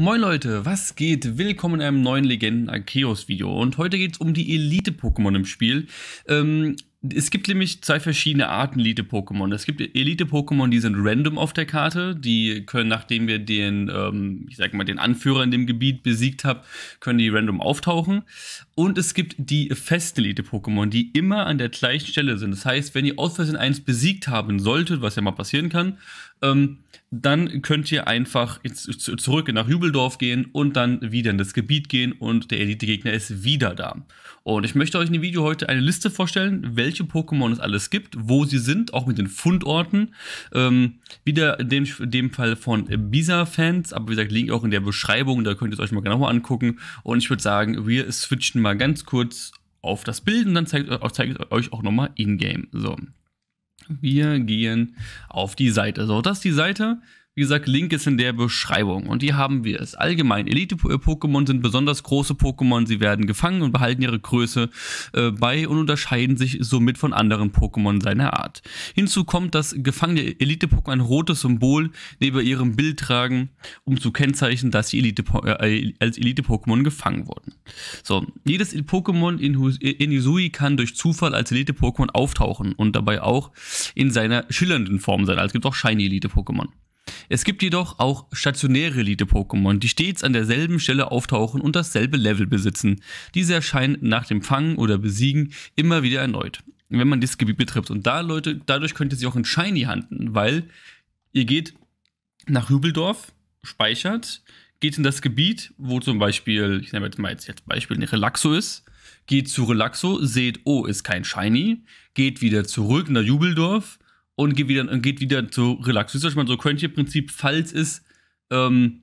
Moin Leute, was geht? Willkommen in einem neuen Legenden Arceus Video und heute geht es um die Elite-Pokémon im Spiel. Ähm, es gibt nämlich zwei verschiedene Arten Elite-Pokémon. Es gibt Elite-Pokémon, die sind random auf der Karte. Die können, nachdem wir den, ähm, ich sag mal, den Anführer in dem Gebiet besiegt haben, können die random auftauchen. Und es gibt die festen Elite-Pokémon, die immer an der gleichen Stelle sind. Das heißt, wenn ihr aus Versehen eins besiegt haben solltet, was ja mal passieren kann, ähm, dann könnt ihr einfach zurück nach Jubeldorf gehen und dann wieder in das Gebiet gehen und der Elite-Gegner ist wieder da. Und ich möchte euch in dem Video heute eine Liste vorstellen, welche Pokémon es alles gibt, wo sie sind, auch mit den Fundorten. Ähm, wieder in dem, in dem Fall von Bisa-Fans, aber wie gesagt, Link auch in der Beschreibung, da könnt ihr es euch mal genauer angucken. Und ich würde sagen, wir switchen mal ganz kurz auf das Bild und dann zeige ich euch auch nochmal in-game. So. Wir gehen auf die Seite. So, das ist die Seite. Wie gesagt, Link ist in der Beschreibung. Und hier haben wir es. Allgemein, Elite-Pokémon sind besonders große Pokémon. Sie werden gefangen und behalten ihre Größe äh, bei und unterscheiden sich somit von anderen Pokémon seiner Art. Hinzu kommt, dass gefangene Elite-Pokémon ein rotes Symbol neben ihrem Bild tragen, um zu kennzeichnen, dass sie Elite äh, äh, als Elite-Pokémon gefangen wurden. So, jedes Pokémon in, Hus in Hisui kann durch Zufall als Elite-Pokémon auftauchen und dabei auch in seiner schillernden Form sein. Also es gibt auch Shiny-Elite-Pokémon. Es gibt jedoch auch stationäre Elite-Pokémon, die stets an derselben Stelle auftauchen und dasselbe Level besitzen. Diese erscheinen nach dem Fangen oder Besiegen immer wieder erneut, wenn man dieses Gebiet betritt. Und da, Leute, dadurch könnt ihr sie auch in Shiny handeln, weil ihr geht nach Hübeldorf, speichert, geht in das Gebiet, wo zum Beispiel, ich nehme jetzt mal jetzt, jetzt Beispiel eine Relaxo ist, geht zu Relaxo, seht, oh, ist kein Shiny, geht wieder zurück nach Jubeldorf, und geht wieder, und geht wieder zu Relax. Wisst ihr, was ich meine? So Crunchie-Prinzip, falls es ähm,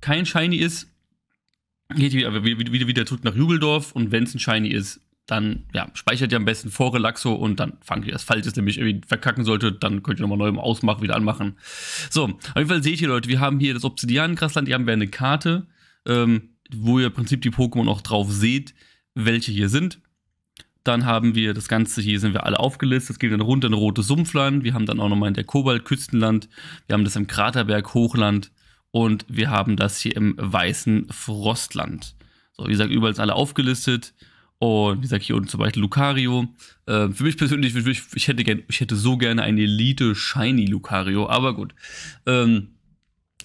kein Shiny ist, geht ihr wieder, wieder, wieder zurück nach Jubeldorf und wenn es ein Shiny ist, dann ja, speichert ihr am besten vor Relaxo und dann fangt ihr das. Falls es nämlich irgendwie verkacken sollte, dann könnt ihr nochmal neu im ausmachen, wieder anmachen. So, auf jeden Fall seht ihr, Leute, wir haben hier das Obsidian-Grasland, hier haben wir eine Karte, ähm, wo ihr im Prinzip die Pokémon auch drauf seht, welche hier sind. Dann haben wir das Ganze, hier sind wir alle aufgelistet. Es geht dann runter in rote Sumpfland. Wir haben dann auch nochmal in der Kobaltküstenland. Wir haben das im Kraterberg Hochland. Und wir haben das hier im weißen Frostland. So, wie gesagt, überall sind alle aufgelistet. Und wie gesagt, hier unten zum Beispiel Lucario. Äh, für mich persönlich, ich, ich, hätte gern, ich hätte so gerne ein Elite Shiny Lucario, aber gut. Ähm,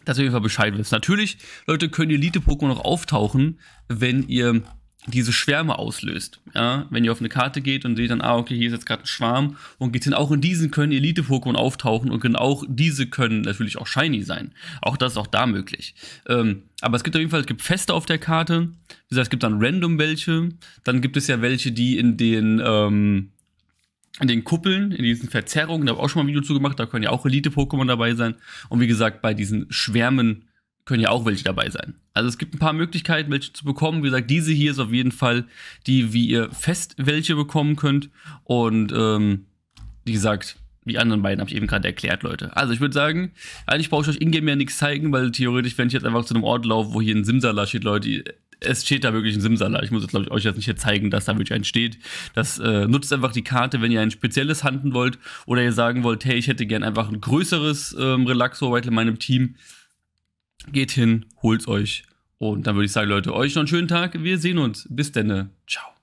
dass ihr auf jeden Fall Bescheid wisst. Natürlich, Leute, können Elite-Pokémon auch auftauchen, wenn ihr diese Schwärme auslöst. Ja? Wenn ihr auf eine Karte geht und seht dann, ah, okay, hier ist jetzt gerade ein Schwarm und geht hin, auch in diesen können Elite-Pokémon auftauchen und können auch diese können natürlich auch shiny sein. Auch das ist auch da möglich. Ähm, aber es gibt auf jeden Fall, es gibt Feste auf der Karte. Wie gesagt, es gibt dann random welche. Dann gibt es ja welche, die in den, ähm, in den Kuppeln, in diesen Verzerrungen, da habe ich auch schon mal ein Video zu gemacht, da können ja auch Elite-Pokémon dabei sein. Und wie gesagt, bei diesen Schwärmen können ja auch welche dabei sein. Also es gibt ein paar Möglichkeiten, welche zu bekommen. Wie gesagt, diese hier ist auf jeden Fall die, wie ihr fest welche bekommen könnt. Und ähm, wie gesagt, die anderen beiden habe ich eben gerade erklärt, Leute. Also ich würde sagen, eigentlich brauche ich euch ingame ja nichts zeigen, weil theoretisch, wenn ich jetzt einfach zu einem Ort laufe, wo hier ein Simsala steht, Leute, es steht da wirklich ein Simsala. Ich muss jetzt, glaube ich, euch jetzt nicht hier zeigen, dass da wirklich ein steht. Das äh, nutzt einfach die Karte, wenn ihr ein spezielles handeln wollt oder ihr sagen wollt, hey, ich hätte gern einfach ein größeres ähm, Relaxo-Whitel in meinem Team. Geht hin, holt's euch. Und dann würde ich sagen, Leute, euch noch einen schönen Tag. Wir sehen uns. Bis denne. Ciao.